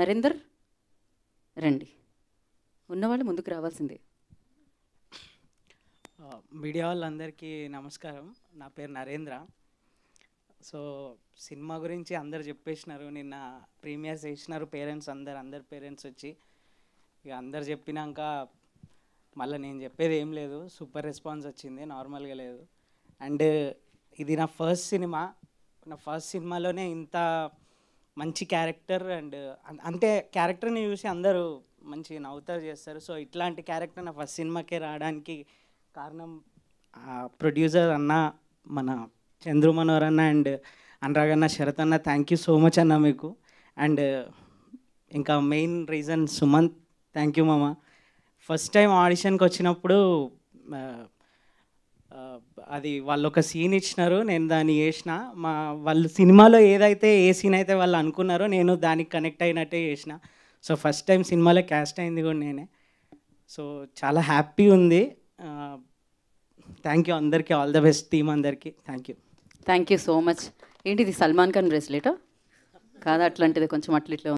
నరేందర్ రండి ఉన్నవాళ్ళు ముందుకు రావాల్సిందే మీడియా వాళ్ళందరికీ నమస్కారం నా పేరు నరేంద్ర సో సినిమా గురించి అందరు చెప్పేసినారు నిన్న ప్రీమియర్స్ వేసినారు పేరెంట్స్ అందరు అందరు పేరెంట్స్ వచ్చి ఇక అందరు చెప్పినాక మళ్ళీ నేను చెప్పేది ఏం లేదు సూపర్ రెస్పాన్స్ వచ్చింది నార్మల్గా లేదు అండ్ ఇది నా ఫస్ట్ సినిమా నా ఫస్ట్ సినిమాలోనే ఇంత మంచి క్యారెక్టర్ అండ్ అంటే క్యారెక్టర్ని చూసి అందరూ మంచి నవ్వుతారు చేస్తారు సో ఇట్లాంటి క్యారెక్టర్ నా ఫస్ట్ సినిమాకే రావడానికి కారణం ప్రొడ్యూసర్ అన్న మన చంద్రు మనోహర్ అన్న అండ్ అనురాగ్ అన్న శరత్ అన్న థ్యాంక్ యూ సో మచ్ అన్న మీకు అండ్ ఇంకా main reason Sumanth thank you మామ ఫస్ట్ టైం ఆడిషన్కి వచ్చినప్పుడు అది వాళ్ళు ఒక సీన్ ఇచ్చినారు నేను దాన్ని వేసిన మా వాళ్ళు సినిమాలో ఏదైతే ఏ సీన్ అయితే వాళ్ళు అనుకున్నారో నేను దానికి కనెక్ట్ అయినట్టే చేసిన సో ఫస్ట్ టైం సినిమాలో క్యాస్ట్ అయింది కూడా నేనే సో చాలా హ్యాపీ ఉంది థ్యాంక్ యూ అందరికీ ఆల్ ద బెస్ట్ టీమ్ అందరికీ thank you thank you so much ఏంటిది సల్మాన్ ఖాన్ బ్రేస్లెట్ కాదా అట్లాంటిది కొంచెం అట్లా ఇట్లా